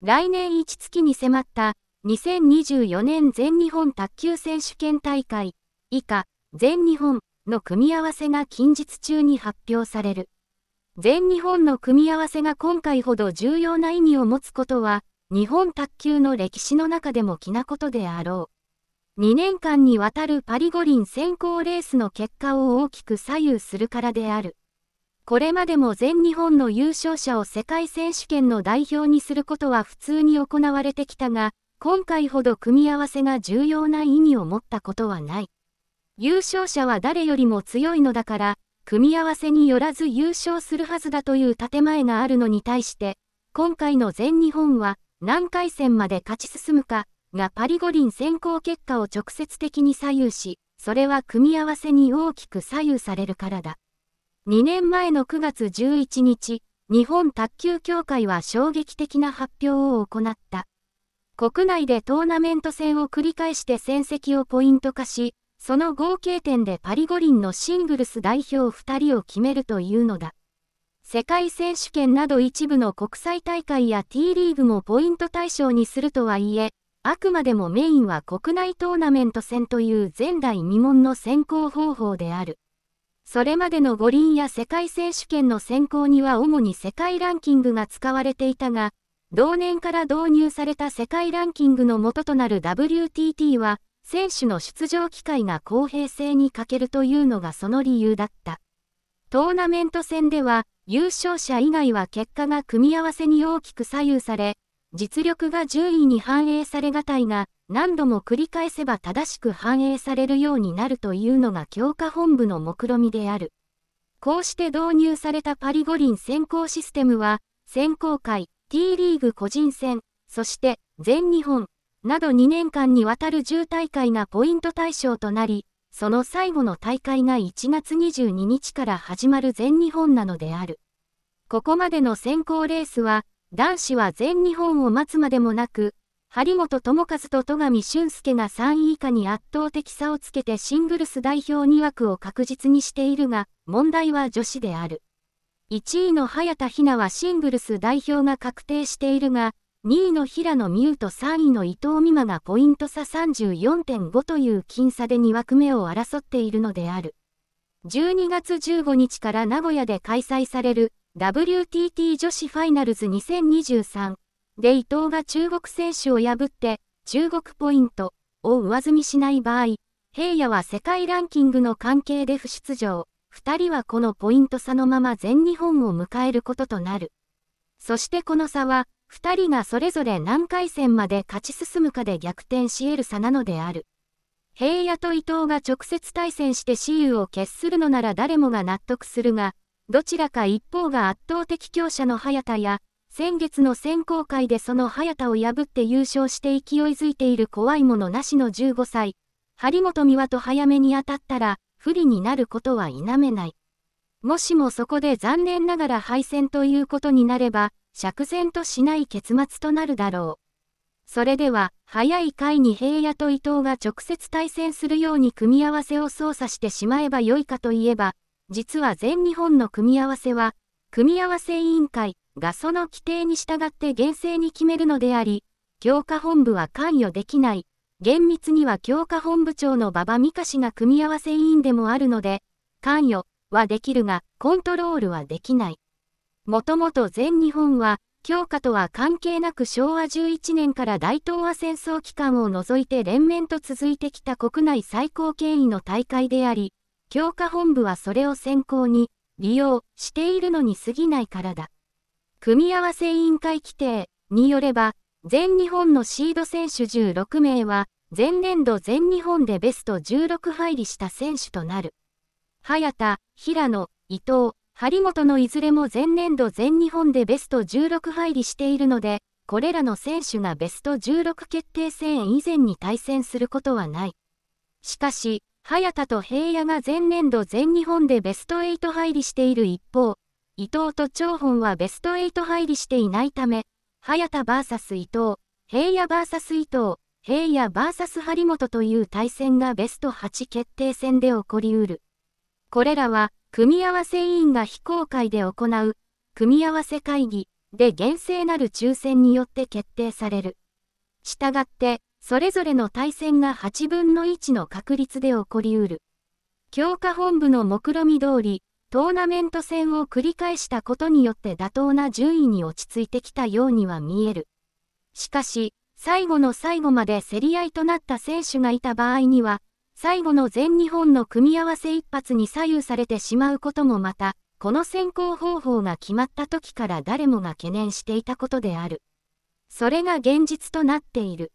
来年1月に迫った2024年全日本卓球選手権大会以下全日本の組み合わせが近日中に発表される。全日本の組み合わせが今回ほど重要な意味を持つことは日本卓球の歴史の中でも気なことであろう。2年間にわたるパリ五輪選考レースの結果を大きく左右するからである。これまでも全日本の優勝者を世界選手権の代表にすることは普通に行われてきたが、今回ほど組み合わせが重要な意味を持ったことはない。優勝者は誰よりも強いのだから、組み合わせによらず優勝するはずだという建前があるのに対して、今回の全日本は何回戦まで勝ち進むかがパリ五輪選考結果を直接的に左右し、それは組み合わせに大きく左右されるからだ。2年前の9月11日、日本卓球協会は衝撃的な発表を行った。国内でトーナメント戦を繰り返して戦績をポイント化し、その合計点でパリ五輪のシングルス代表2人を決めるというのだ。世界選手権など一部の国際大会や T リーグもポイント対象にするとはいえ、あくまでもメインは国内トーナメント戦という前代未聞の選考方法である。それまでの五輪や世界選手権の選考には主に世界ランキングが使われていたが、同年から導入された世界ランキングの元となる WTT は、選手の出場機会が公平性に欠けるというのがその理由だった。トーナメント戦では、優勝者以外は結果が組み合わせに大きく左右され、実力が順位に反映されがたいが、何度も繰り返せば正しく反映されるようになるというのが強化本部の目論みである。こうして導入されたパリ五輪選考システムは、選考会、T リーグ個人戦、そして全日本など2年間にわたる10大会がポイント対象となり、その最後の大会が1月22日から始まる全日本なのである。ここまでの選考レースは、男子は全日本を待つまでもなく、張本智和と戸上俊介が3位以下に圧倒的差をつけてシングルス代表2枠を確実にしているが、問題は女子である。1位の早田ひなはシングルス代表が確定しているが、2位の平野美宇と3位の伊藤美誠がポイント差34.5という僅差で2枠目を争っているのである。12月15日から名古屋で開催される WTT 女子ファイナルズ2023で伊藤が中国選手を破って中国ポイントを上積みしない場合、平野は世界ランキングの関係で不出場。2人はこのポイント差のまま全日本を迎えることとなる。そしてこの差は、2人がそれぞれ何回戦まで勝ち進むかで逆転し得る差なのである。平野と伊藤が直接対戦して雌雄を決するのなら誰もが納得するが、どちらか一方が圧倒的強者の早田や、先月の選考会でその早田を破って優勝して勢いづいている怖いものなしの15歳、張本美和と早めに当たったら、不利になることは否めない。もしもそこで残念ながら敗戦ということになれば、釈然としない結末となるだろう。それでは、早い回に平野と伊藤が直接対戦するように組み合わせを操作してしまえば良いかといえば、実は全日本の組み合わせは、組み合わせ委員会がその規定に従って厳正に決めるのであり、強化本部は関与できない。厳密には強化本部長の馬場美香氏が組み合わせ委員でもあるので、関与はできるが、コントロールはできない。もともと全日本は、強化とは関係なく昭和11年から大東亜戦争期間を除いて連綿と続いてきた国内最高権威の大会であり、教科本部はそれを先行に利用しているのに過ぎないからだ。組み合わせ委員会規定によれば、全日本のシード選手16名は、前年度全日本でベスト16入りした選手となる。早田、平野、伊藤、張本のいずれも前年度全日本でベスト16入りしているので、これらの選手がベスト16決定戦以前に対戦することはない。しかし、早田と平野が前年度全日本でベスト8入りしている一方、伊藤と張本はベスト8入りしていないため、早田 VS 伊藤、平野 VS 伊藤、平野 VS 張本という対戦がベスト8決定戦で起こりうる。これらは、組み合わせ委員が非公開で行う、組み合わせ会議で厳正なる抽選によって決定される。したがって、それぞれの対戦が8分の1の確率で起こりうる。強化本部の目論見通り、トーナメント戦を繰り返したことによって妥当な順位に落ち着いてきたようには見える。しかし、最後の最後まで競り合いとなった選手がいた場合には、最後の全日本の組み合わせ一発に左右されてしまうこともまた、この選考方法が決まった時から誰もが懸念していたことである。それが現実となっている。